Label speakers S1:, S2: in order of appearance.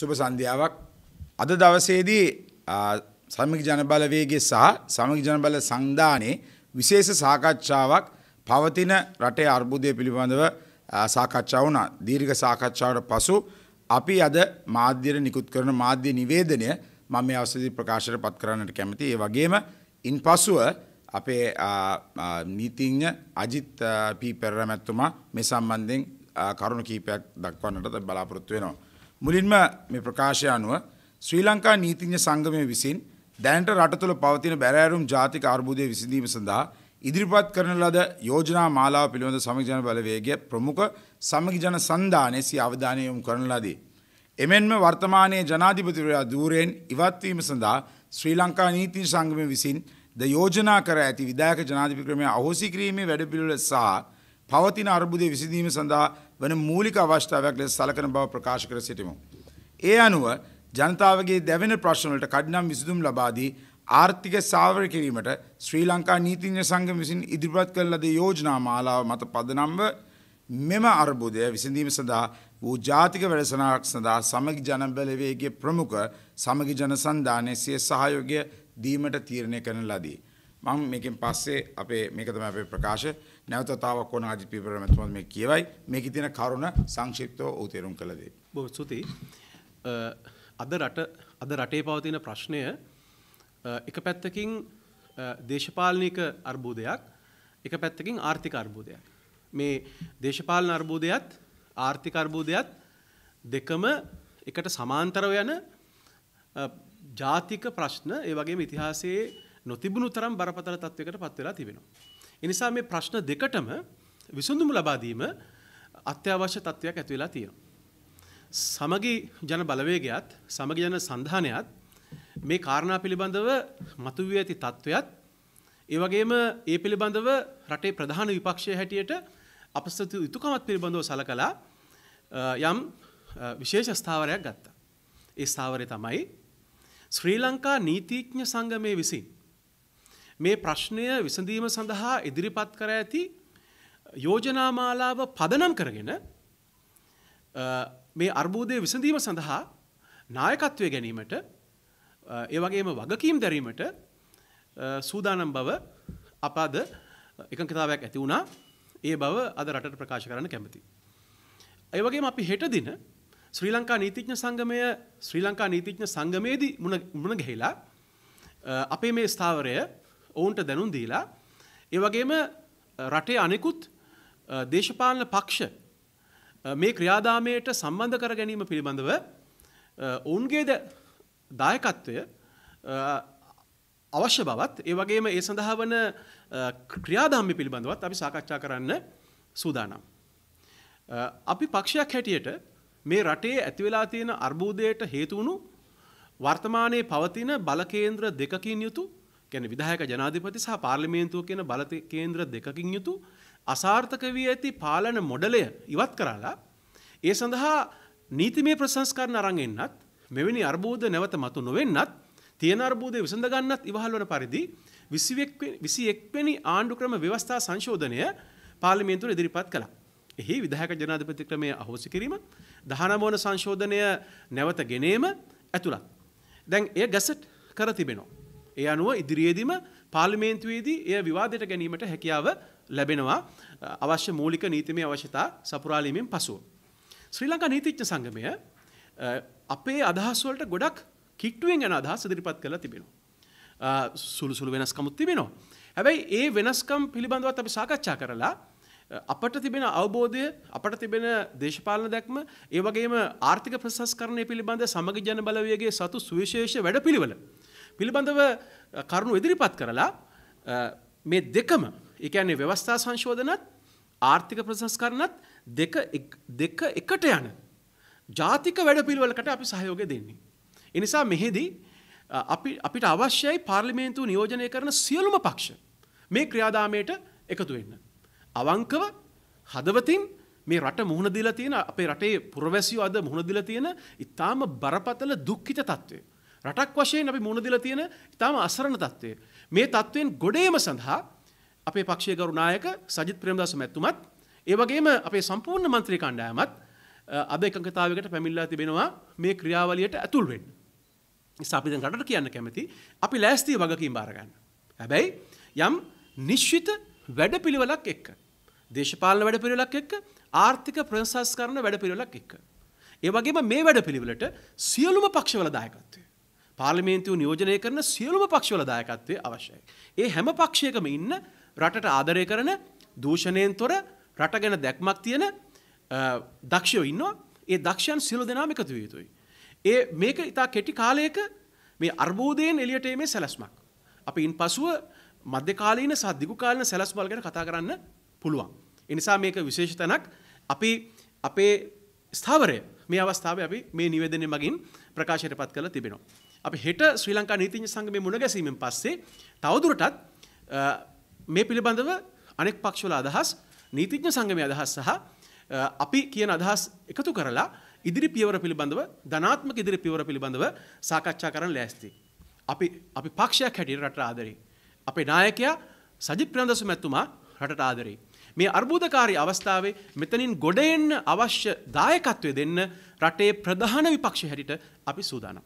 S1: සුබ සන්ධ්‍යාවක් අද දවසේදී සමික ජනබලවේගේ සහ සමික ජනබල සංධානයේ විශේෂ සාකච්ඡාවක් පවතින රටේ අර්බුදය පිළිබඳව සාකච්ඡා වුණා. දීර්ඝ සාකච්ඡාවට පසු අපි අද මාධ්‍යර නිකුත් කරන මාධ්‍ය නිවේදනය මම මේ අවස්ථාවේදී ප්‍රකාශයට පත් කරන්නට කැමතියි. ඒ වගේම ඉන්පසුව අපේ නීතිඥ අජිත් පී පෙරරමැතුමා මේ සම්බන්ධයෙන් කරුණු කීපයක් දක්වන්නට බලාපොරොත්තු වෙනවා. මුලින්ම මේ ප්‍රකාශය අනුව ශ්‍රී ලංකා නීතිඥ සංගමය විසින් දැනට රට තුළ පවතින බැරෑරුම් ජාතික අර්බුදය විසඳීම සඳහා ඉදිරිපත් කරන ලද යෝජනා මාලාව පිළිබඳ සමගජන බලවේගය ප්‍රමුඛ සමගජන සන්ධානය සි අවධානය යොමු කරන ලදී. එමෙන්ම වර්තමානයේ ජනාධිපතිවරයා ධූරයෙන් ඉවත්වීම සඳහා ශ්‍රී ලංකා නීතින් සංගමය විසින් ද යෝජනා කර ඇති විදායක ජනාධිපති ක්‍රමය අහෝසි කිරීමේ වැඩපිළිවෙල සහ පවතින අර්බුදය විසඳීම සඳහා වන මූලික අවස්ථාවක් ලෙස සලකන බව ප්‍රකාශ කර සිටිමු. ඒ අනුව ජනතාවගේ දැවෙන ප්‍රශ්නවලට කඩිනම් විසඳුම් ලබාදී ආර්ථික සාවර කිරීමට ශ්‍රී ලංකා නීතිඥ සංගම විසින් ඉදිරිපත් කළ ලද යෝජනා මාලාව මත පදනම්ව මෙම අර්බුදය විසඳීම සඳහා වූ ජාතික වැඩසනාවක් සඳහා සමගි ජනබලවේගේ ප්‍රමුඛ සමගි ජන සන්ධානය සිය සහයෝගය දීමට තීරණය කරන ලදී. මම මේකෙන් පස්සේ අපේ මේක තමයි අපේ ප්‍රකාශ නැවත තාවක් ඕන අජිත් පීපර මැතිතුමා මේ කියවයි මේකේ තියෙන කරුණ සංක්ෂිප්තව ඔහු තේරුම් කළ දෙයි. බොහොම ස්තුතියි.
S2: අද රට අද රටේ පවතින ප්‍රශ්නය එක පැත්තකින් දේශපාලනික අර්බුදයක් එක පැත්තකින් ආර්ථික අර්බුදයක්. මේ දේශපාලන අර්බුදයත් ආර්ථික අර්බුදයත් දෙකම එකට සමාන්තරව යන ජාතික ප්‍රශ්න ඒ වගේම ඉතිහාසයේ නොතිබුණු තරම් බරපතල තත්වයකට පත් වෙලා තිබෙනවා. එනිසා මේ ප්‍රශ්න දෙකටම විසඳුම ලබා දීම අත්‍යවශ්‍ය තත්වයක් ඇති වෙලා තියෙනවා. සමගි ජන බලවේගයත් සමගි ජන සන්ධානයත් මේ කාරණා පිළිබඳව මතුවී ඇති තත්වයත් ඒ වගේම ඒ පිළිබඳව රටේ ප්‍රධාන විපක්ෂය හැටියට අපසතු යුතුකමත් පිළිබඳව සලකලා යම් විශේෂ ස්ථාවරයක් ගත්තා. ඒ ස්ථාවරය තමයි ශ්‍රී ලංකා නීතිඥ සංගමය විසින් මේ ප්‍රශ්නය විසඳීම සඳහා ඉදිරිපත් කර ඇති යෝජනාමාලාව පදනම් කරගෙන මේ අර්බූදය විසඳීම සඳහා නායකත්වය ගැනීමට ඒවගේම වගකීම් දැරීමට සූදානම් බව අපාද එකකතාවයක් ඇති වුණා ඒ බව අද රට ප්‍රකාශ කරන්න කැමති. ඒවගේ අපි හෙට දින ශ්‍රී ලංකා නීතිඥ සංගමය ශ්‍රී ලංකා නීතිඥ සංගමයේදී මුණ ගැහිලා අපේ මේ ස්ථාවරය ඔවුන්ට දැනුන් දීලා ඒවගේම රටේ අනෙකුත් දේශපාලන පක්ෂ මේ ක්‍රියාදාමයට සම්බන්ධ කර ගැනීම පිළිබඳව ඔවුන්ගේද දායකත්වය අවශ්‍ය බවත් ඒ වගේම ඒ සඳහා වන ක්‍රියාදාම්මි පිළිබඳවත් අපි සාකච්ඡා කරන්න සූදානම්. අපි පක්ෂයක් හැටියට මේ රටේ ඇතිවෙලා තියෙන අර්බූදයට හේතුවුණු වර්තමානයේ පවතින බලකේන්ද්‍ර දෙකකින් යුතු ගැන විදායක ජනාධිපති සහ පාර්ලිමේන්තුව කියන බලත කේන්ද්‍ර දෙකකින් යුතු අසාර්ථක වී ඇති පාලන මොඩලය ඉවත් කරලා ඒ සඳහා නීතිමේ ප්‍රසංස්කරණ අරන් එන්නත් මෙවැනි අර්බුද නැවත මතු නොවෙන්නත් තියෙන අර්බුදය විසඳ ගන්නත් ඉවහල් වන පරිදි 21 වෙනි ආණ්ඩු ක්‍රම ව්‍යවස්ථා සංශෝධනය පාර්ලිමේන්තුවට ඉදිරිපත් කළා. එහි විධායක ජනාධිපති ක්‍රමය අහෝසි කිරීම 19 වන සංශෝධනය නැවත ගෙනීම ඇතුළත්. දැන් එය ගැසට් කර තිබෙනවා. ඒ අනුව ඉදිරියේදීම පාර්ලිමේන්තුවේදී එය විවාදයට ගැනීමට හැකියාව ලැබෙනවා අවශ්‍ය මූලික නීතිමය අවශ්‍යතා සපුරාලීමෙන් පසුව. ශ්‍රී ලංකා නීතිච්ච සංගමය අපේ අදහස්වලට ගොඩක් කිට්ටුවෙන් යන අදහස් ඉදිරිපත් කරලා තිබෙනවා. සුළු සුළු වෙනස්කමුත් තිබෙනවා. හැබැයි ඒ වෙනස්කම් පිළිබඳවත් අපි සාකච්ඡා කරලා අපට තිබෙන අවබෝධය අපට තිබෙන දේශපාලන දැක්ම ඒ වගේම ආර්ථික ප්‍රසස්කරණය පිළිබඳ සමග ජන බලවේගේ සතු සුවිශේෂ වැඩපිළිවෙල පිළිබඳව කරුණු ඉදිරිපත් කරලා මේ දෙකම එකන්නේ ව්‍යවස්ථා සංශෝධනත් ආර්ථික ප්‍රසස්කරණත් දෙක දෙක එකට යන ජාතික වැඩ පිළිවලකට අපි සහයෝගය දෙන්නේ. එනිසා මෙහිදී අපි අපිට අවශ්‍යයි පාර්ලිමේන්තුව නියෝජනය කරන සියලුම පක්ෂ මේ ක්‍රියාදාමයට එකතු වෙන්න. අවංකව හදවතින් මේ රට මුහුණ දිලා තියෙන අපේ රටේ පුරවැසියෝ අද මුහුණ දිලා තියෙන ඊටාම බරපතල දුක්ඛිත తත්වය රටක් වශයෙන් අපි මුණ දීලා තියෙන ඉතාම අසරණ තත්ත්වය. මේ තත්ත්වෙන් ගොඩේම සඳහා අපේ පක්ෂයේ ගරු නායක සජිත් ප්‍රේමදාස මැතිතුමත් ඒ වගේම අපේ සම්පූර්ණ മന്ത്രി කණ්ඩායමත් අද එකඟතාවයකට පැමිණලා තිබෙනවා මේ ක්‍රියාවලියට ඇතුල් වෙන්න. අපි දැන් රටට කියන්න කැමති අපි ලෑස්ති වගකීම් බාර ගන්න. හැබැයි යම් නිශ්චිත වැඩපිළිවෙලක් එක්ක දේශපාලන වැඩපිළිවෙලක් එක්ක ආර්ථික ප්‍රසංස්කරණ වැඩපිළිවෙලක් එක්ක. ඒ වගේම මේ වැඩපිළිවෙලට සියලුම පක්ෂවල දායකත්වය පාර්ලිමේන්තුව නියෝජනය කරන සියලුම පක්ෂවල දායකත්වය අවශ්‍යයි. ඒ හැම පක්ෂයකම ඉන්න රටට ආදරය කරන දූෂණයෙන් තොර රට ගැන දැක්මක් තියෙන දක්ෂයෝ ඉන්නවා ඒ දක්ෂයන් සියලු දෙනාම එකතු විය යුතුයි. ඒ මේක ඉතා කෙටි කාලයක මේ අර්බෝධයෙන් එලියට මේ සැලැස්මක්. අපි ඉන් පසුව මධ්‍යකාලීන සහ දිගුකාලීන සැලැස්මල් ගැන කතා කරන්න පුළුවන්. ඒ නිසා මේක විශේෂ තැනක් අපි අපේ ස්ථාවරය මේ අවස්ථාවේ අපි මේ නිවේදනය මගින් ප්‍රකාශයට පත් කරලා තිබෙනවා. අපි හෙට ශ්‍රී ලංකා නීතිඥ සංගමේ මුණ ගැසීමෙන් පස්සේ තවදුරටත් මේ පිළිබඳව අනෙක් පක්ෂවල අදහස් නීතිඥ සංගමේ අදහස් සහ අපි කියන අදහස් එකතු කරලා ඉදිරි පියවර පිළිබඳව ධනාත්මක ඉදිරි පියවර පිළිබඳව සාකච්ඡා කරන්න ලෑස්ති. අපි අපි පක්ෂයක් හැටියට රටට ආදරේ. අපේ නායකයා සජිත් ප්‍රේමදාස මැතිතුමා රටට ආදරේ. මේ අර්බුදකාරී අවස්ථාවේ මෙතනින් ගොඩ එන්න අවශ්‍ය දායකත්වය දෙන්න රටේ ප්‍රධාන විපක්ෂ හැටියට අපි සූදානම්.